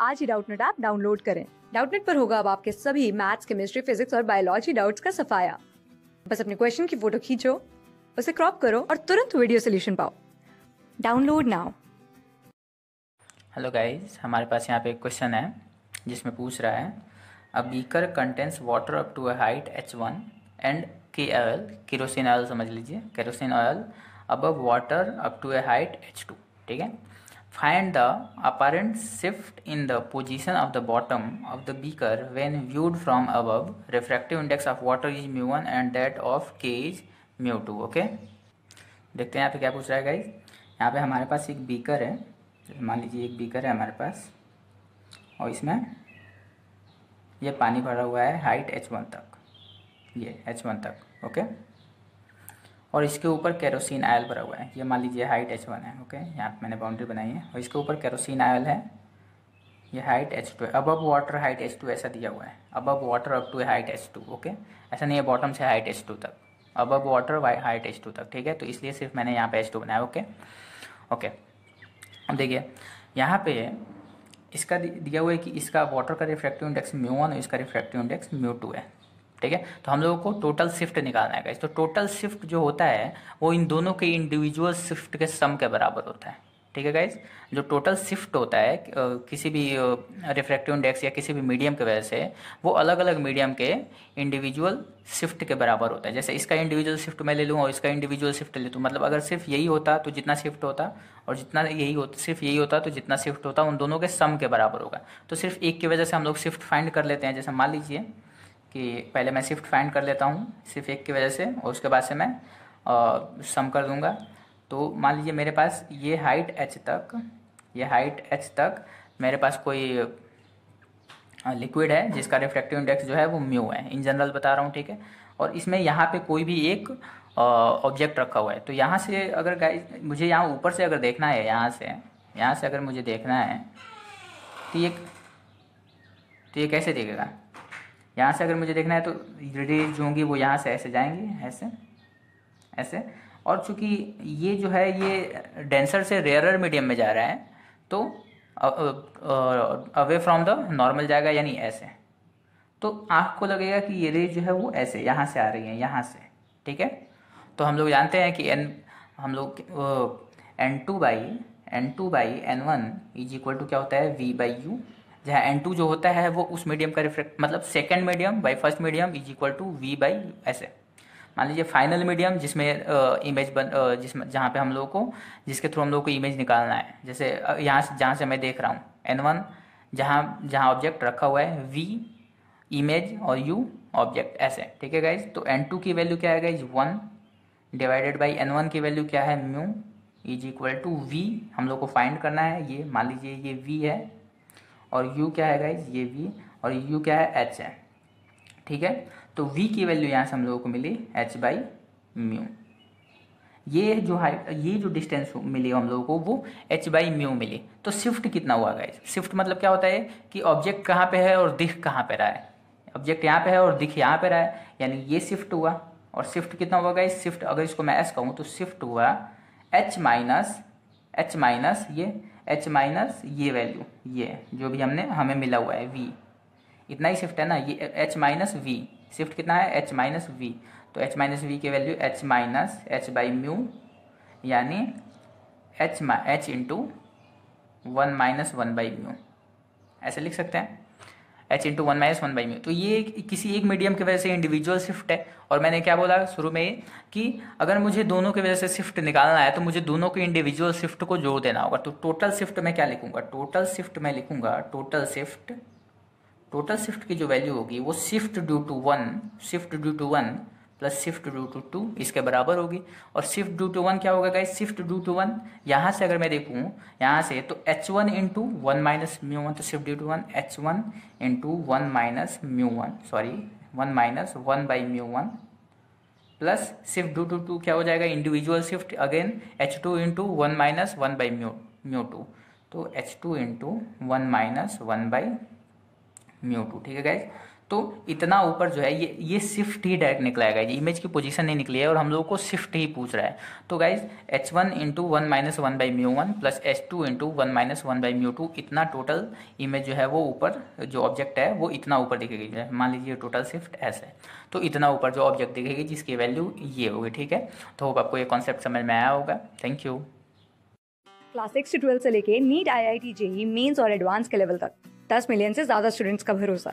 आज ही Doubtnut app download करें डाउटनेट पर होगा अब आपके सभी मैथ्स केमिस्ट्री फिजिक्स और बायोलॉजी डाउट्स का सफाया बस अपने क्वेश्चन की फोटो खींचो उसे क्रॉप करो और तुरंत वीडियो सोल्यूशन पाओ डाउनलोड नाउ हेलो गाइज हमारे पास यहाँ पे एक क्वेश्चन है जिसमें पूछ रहा है a beaker contains water up to a height H one and के ऑयल केरोसिन ऑयल समझ लीजिए kerosene oil above water up to a height H two ठीक है Find the apparent shift in the position of the bottom of the beaker when viewed from above. Refractive index of water is mu1 and that of K is mu2. Okay देखते हैं यहाँ पे क्या पूछ रहा है गाइज यहाँ पे हमारे पास एक बीकर है मान लीजिए एक बीकर है हमारे पास और इसमें ये पानी भरा हुआ है हाइट h1 तक ये h1 तक ओके और इसके ऊपर कैरोसिन आयल भरा हुआ है ये मान लीजिए हाइट एच वन है ओके यहाँ पे मैंने बाउंड्री बनाई है और इसके ऊपर कैरोसिन आयल है ये हाइट एच टू है अब वाटर हाइट एच टू ऐसा दिया हुआ है अब water up to height H two okay ऐसा नहीं है बॉटम से हाइट एच टू तक अब वाटर हाइट एच टू तक ठीक है तो इसलिए सिर्फ मैंने यहाँ पे एच टू बनाया ओके ओके अब देखिए यहाँ पे इसका दिया हुआ है कि इसका वाटर का रिफ्रैक्टिव इंडेक्स म्यू वन और इसका रिफ्रैक्टिव इंडेक्स म्यू टू है ठीक है तो हम लोगों को टोटल शिफ्ट निकालना है तो टोटल शिफ्ट जो होता है वो इन दोनों के इंडिविजुअल शिफ्ट के सम के बराबर होता है ठीक है गाइज जो टोटल शिफ्ट होता है किसी भी रिफ्रैक्टिव इंडेक्स या किसी भी मीडियम के वजह से वो अलग अलग मीडियम के इंडिविजुअल शिफ्ट के बराबर होता है जैसे इसका इंडिविजुअल शिफ्ट मैं ले लूँ और इसका इंडिविजुअल शिफ्ट ले लूँ मतलब अगर सिर्फ यही होता तो जितना शिफ्ट होता और जितना यही होता सिर्फ यही होता तो जितना शिफ्ट होता उन दोनों के सम के बराबर होगा तो सिर्फ एक की वजह से हम लोग शिफ्ट फाइंड कर लेते हैं जैसे मान लीजिए कि पहले मैं शिफ्ट फाइंड कर लेता हूँ सिर्फ एक की वजह से और उसके बाद से मैं सम कर दूँगा तो मान लीजिए मेरे पास ये हाइट एच तक ये हाइट एच तक मेरे पास कोई लिक्विड है जिसका रिफ्रैक्टिव इंडेक्स जो है वो म्यू है इन जनरल बता रहा हूँ ठीक है और इसमें यहाँ पे कोई भी एक ऑब्जेक्ट रखा हुआ है तो यहाँ से अगर गाइस मुझे यहाँ ऊपर से अगर देखना है यहाँ से यहाँ से अगर मुझे देखना है तो ये तो ये कैसे देखेगा यहाँ से अगर मुझे देखना है तो रेज जो होंगी वो यहाँ से ऐसे जाएंगे ऐसे ऐसे और चूंकि ये जो है ये डेंसर से रेयरर मीडियम में जा रहा है तो अवे फ्रॉम द नॉर्मल जाएगा यानी ऐसे तो आपको लगेगा कि ये रेज जो है वो ऐसे यहाँ से आ रही है यहाँ से ठीक है तो हम लोग जानते हैं कि एन हम लोग N two by N two by N one is equal to क्या होता है वी बाई यू जहाँ एन टू जो होता है वो उस मीडियम का रिफ्रैक्ट मतलब second medium by first medium is equal to V by ऐसे मान लीजिए फाइनल मीडियम जिसमें इमेज बन जिसमें जहाँ पे हम लोगों को जिसके थ्रू हम लोगों को इमेज निकालना है जैसे यहाँ से जहाँ से मैं देख रहा हूँ एन वन जहाँ जहाँ ऑब्जेक्ट रखा हुआ है वी इमेज और यू ऑब्जेक्ट ऐसे ठीक है गाइज तो एन टू की वैल्यू क्या है guys one divided by N one की वैल्यू क्या है mu is equal to V हम लोग को फाइंड करना है ये मान लीजिए ये वी है और u क्या है गाइज ये v और u क्या है h है ठीक है तो v की वैल्यू यहाँ से हम लोगों को मिली h बाई म्यू ये जो हाई ये जो डिस्टेंस मिली हम लोगों को वो h बाई म्यू मिली तो शिफ्ट कितना हुआ गाइज शिफ्ट मतलब क्या होता है कि ऑब्जेक्ट कहाँ पे है और दिख कहाँ पे रहा है ऑब्जेक्ट यहाँ पे है और दिख यहाँ पे रहा है यानी ये शिफ्ट हुआ और शिफ्ट कितना हुआ गाइज शिफ्ट अगर इसको मैं एस कहूँ तो शिफ्ट हुआ एच माइनस एच माइनस ये एच माइनस ये वैल्यू ये जो भी हमने हमें मिला हुआ है वी इतना ही शिफ्ट है ना ये एच माइनस वी शिफ्ट कितना है एच माइनस वी तो एच माइनस वी की value H minus H by mu यानी H H into one minus one by mu ऐसे लिख सकते हैं H into one minus one by mu तो ये किसी एक मीडियम की वजह से इंडिविजुअल शिफ्ट है और मैंने क्या बोला शुरू में कि अगर मुझे दोनों की वजह से शिफ्ट निकालना है तो मुझे दोनों के इंडिविजुअल शिफ्ट को जोड़ देना होगा तो टोटल शिफ्ट में क्या लिखूंगा टोटल शिफ्ट में लिखूंगा टोटल शिफ्ट टोटल शिफ्ट की जो वैल्यू होगी वो shift due to one shift due to one plus shift due to two इसके बराबर होगी और शिफ्ट डू टू वन क्या होगा guys shift due to one यहाँ से अगर मैं देखूँ यहाँ से तो H one into one minus mu one तो shift due to one H one into one minus mu one sorry one minus one by mu one plus shift due to two क्या हो जाएगा individual shift again H two into one minus one by mu mu two तो H two into one minus one by mu two ठीक है guys तो इतना ऊपर जो है ये ये शिफ्ट ही डायरेक्ट निकला है इमेज की पोजीशन नहीं निकली है और हम लोगों को शिफ्ट ही पूछ रहा है तो guys H one into one minus one by mu one plus H two into one minus one by mu two इतना टोटल इमेज जो है वो ऊपर जो ऑब्जेक्ट है वो इतना ऊपर दिखेगी मान लीजिए टोटल शिफ्ट ऐसा है तो इतना ऊपर जो ऑब्जेक्ट दिखेगी जिसकी वैल्यू ये होगी ठीक है तो होप आपको ये कॉन्सेप्ट समझ में आया होगा थैंक यू क्लास सिक्स से ट्वेल्थ से लेके NEET I I T JEE Mains और एडवांस के लेवल तक दस मिलियन से ज़्यादा स्टूडेंट्स का भरोसा